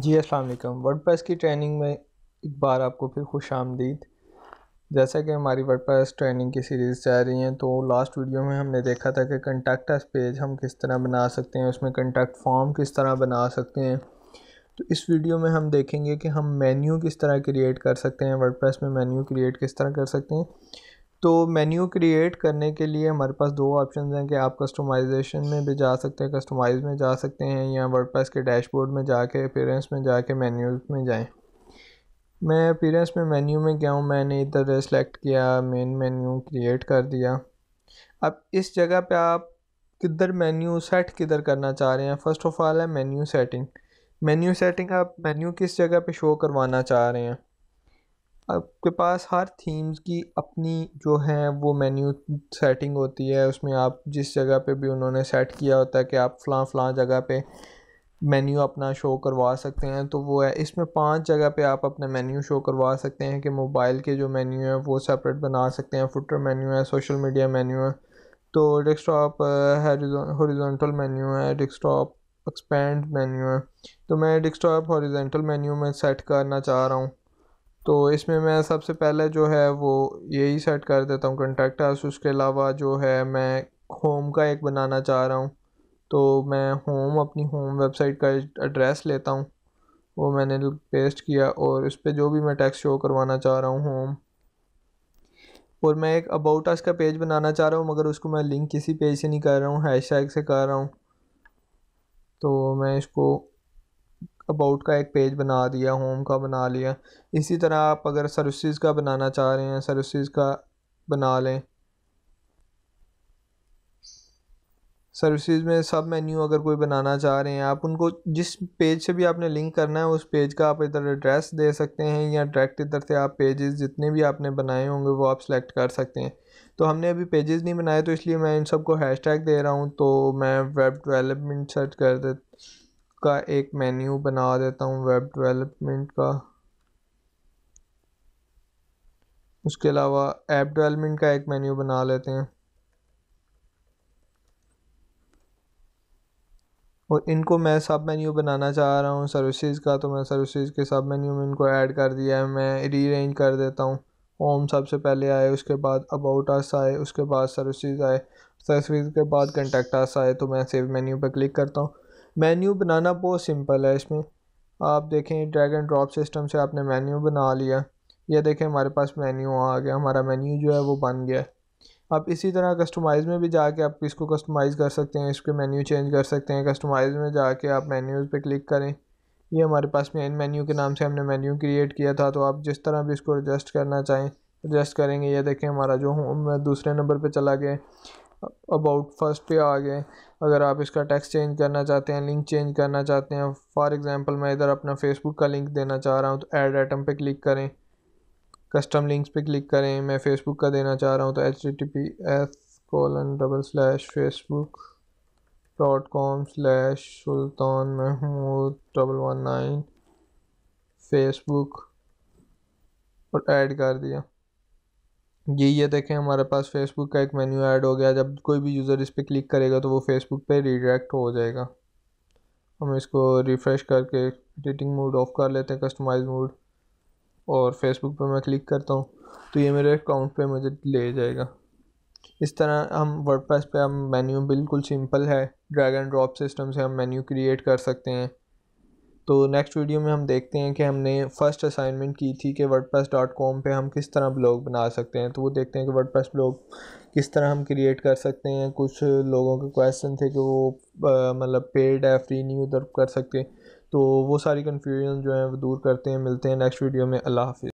जी अस्सलाम वालेकुम वर्डप्रेस की ट्रेनिंग में एक बार आपको फिर खुश आमदीद जैसा कि हमारी वर्डप्रेस ट्रेनिंग की सीरीज़ जा रही हैं तो लास्ट वीडियो में हमने देखा था कि कंटेक्टस पेज हम किस तरह बना सकते हैं उसमें कंटेक्ट फॉर्म किस तरह बना सकते हैं तो इस वीडियो में हम देखेंगे कि हम मेन्यू किस तरह क्रिएट कर सकते हैं वर्डप्रेस में मेन्यू क्रिएट किस तरह कर सकते हैं तो मेन्यू क्रिएट करने के लिए हमारे पास दो ऑप्शन हैं कि आप कस्टमाइजेशन में भी जा सकते हैं कस्टमाइज में जा सकते हैं या पास के डैशबोर्ड में जाके अपीयरेंस में जाके मेन्यूज में जाएं मैं अपीरेंस में मेन्यू में गया हूँ मैंने इधर सेलेक्ट किया मेन मेन्यू क्रिएट कर दिया अब इस जगह पे आप किधर मेन्यू सेट किधर करना चाह रहे हैं फ़र्स्ट ऑफ़ ऑल है मेन्यू सेटिंग मेन्यू सेटिंग आप मेन्यू किस जगह पे शो करवाना चाह रहे हैं आपके पास हर थीम्स की अपनी जो है वो मेन्यू सेटिंग होती है उसमें आप जिस जगह पे भी उन्होंने सेट किया होता है कि आप फ़लाँ फ़लाँ जगह पे मेन्यू अपना शो करवा सकते हैं तो वो है इसमें पांच जगह पे आप अपना मेन्यू शो करवा सकते हैं कि मोबाइल के जो मेन्यू है वो सेपरेट बना सकते हैं फुटर मेन्यू है सोशल मीडिया मेन्यू है तो डेस्कटॉप हॉरिजॉन्टल मेन्यू है डेस्कटॉप एक्सपेंड मेन्यू है तो मैं डेस्कटॉप हॉरिजॉन्टल मेन्यू में सेट करना चाह रहा हूँ तो इसमें मैं सबसे पहले जो है वो यही सेट कर देता हूँ कंटेक्ट हाउस उसके अलावा जो है मैं होम का एक बनाना चाह रहा हूँ तो मैं होम अपनी होम वेबसाइट का एड्रेस लेता हूँ वो मैंने पेस्ट किया और उस पर जो भी मैं टैक्स शो करवाना चाह रहा हूँ होम और मैं एक अबाउट अस का पेज बनाना चाह रहा हूँ मगर उसको मैं लिंक किसी पेज से नहीं कर रहा हूँ हैश टैग से कर रहा हूँ तो मैं इसको अबाउट का एक पेज बना दिया होम का बना लिया इसी तरह आप अगर सर्विसेज का बनाना चाह रहे हैं सर्विसेज का बना लें सर्विसेज में सब मेन्यू अगर कोई बनाना चाह रहे हैं आप उनको जिस पेज से भी आपने लिंक करना है उस पेज का आप इधर एड्रेस दे सकते हैं या डायरेक्ट इधर से आप पेजेस जितने भी आपने बनाए होंगे वो आप सेलेक्ट कर सकते हैं तो हमने अभी पेजेस नहीं बनाए तो इसलिए मैं इन सबको हैशटैग दे रहा हूँ तो मैं वेब डेवलपमेंट सर्च कर देता का एक मेन्यू बना देता हूँ वेब डेवलपमेंट का उसके अलावा ऐप डेवलपमेंट का एक मेन्यू बना लेते हैं और इनको मैं सब मेन्यू बनाना चाह रहा हूँ सर्विसेज का तो मैं सर्विसेज के सब मेन्यू में इनको ऐड कर दिया है मैं रीअरेंज कर देता हूँ होम सबसे पहले आए उसके बाद अबाउट अस आए उसके बाद सर्विसेज आए सर्विसेज के बाद कंटेक्ट अस आए तो मैं सेव मेन्यू पर क्लिक करता हूँ मेन्यू बनाना बहुत सिंपल है इसमें आप देखें ड्रैग एंड ड्रॉप सिस्टम से आपने मेन्यू बना लिया ये देखें हमारे पास मेन्यू आ गया हमारा मेन्यू जो है वो बन गया आप इसी तरह कस्टमाइज़ में भी जाके आप इसको कस्टमाइज़ कर सकते हैं इसके मेन्यू चेंज कर सकते हैं कस्टमाइज़ में जाके आप मेन्यूज़ पे क्लिक करें ये हमारे पास मेन मेन्यू के नाम से हमने मेन्यू क्रिएट किया था तो आप जिस तरह भी इसको एडजस्ट करना चाहें एडजस्ट करेंगे ये देखें हमारा जो होम दूसरे नंबर पर चला गया अबाउट फर्स्ट पे आ गए अगर आप इसका टैक्स चेंज करना चाहते हैं लिंक चेंज करना चाहते हैं फॉर एग्जांपल मैं इधर अपना फेसबुक का लिंक देना चाह रहा हूँ तो ऐड आइटम पे क्लिक करें कस्टम लिंक्स पे क्लिक करें मैं फेसबुक का देना चाह रहा हूँ तो H T T P S colon double slash Facebook dot com slash Sultan Mahmood double one nine Facebook और ऐड कर दिया ये ये देखें हमारे पास फेसबुक का एक मेन्यू ऐड हो गया जब कोई भी यूज़र इस पर क्लिक करेगा तो वो फेसबुक पे रिडायरेक्ट हो जाएगा हम इसको रिफ़्रेश करके एडिटिंग मोड ऑफ़ कर लेते हैं कस्टमाइज मोड और फेसबुक पे मैं क्लिक करता हूँ तो ये मेरे अकाउंट पे मुझे ले जाएगा इस तरह हम वर्डप्रेस पे हम मेन्यू बिल्कुल सिंपल है ड्रैग एंड ड्रॉप सिस्टम से हम मेन्यू क्रिएट कर सकते हैं तो नेक्स्ट वीडियो में हम देखते हैं कि हमने फ़र्स्ट असाइनमेंट की थी कि वर्ड प्रेस डॉट कॉम पर हम किस तरह ब्लॉग बना सकते हैं तो वो देखते हैं कि वर्ड प्रेस ब्लॉग किस तरह हम क्रिएट कर सकते हैं कुछ लोगों के क्वेश्चन थे कि वो मतलब पेड है फ्री नहीं उधर कर सकते तो वो सारी कन्फ्यूजन जो है वो दूर करते हैं मिलते हैं नेक्स्ट वीडियो में अल्लाह हाफि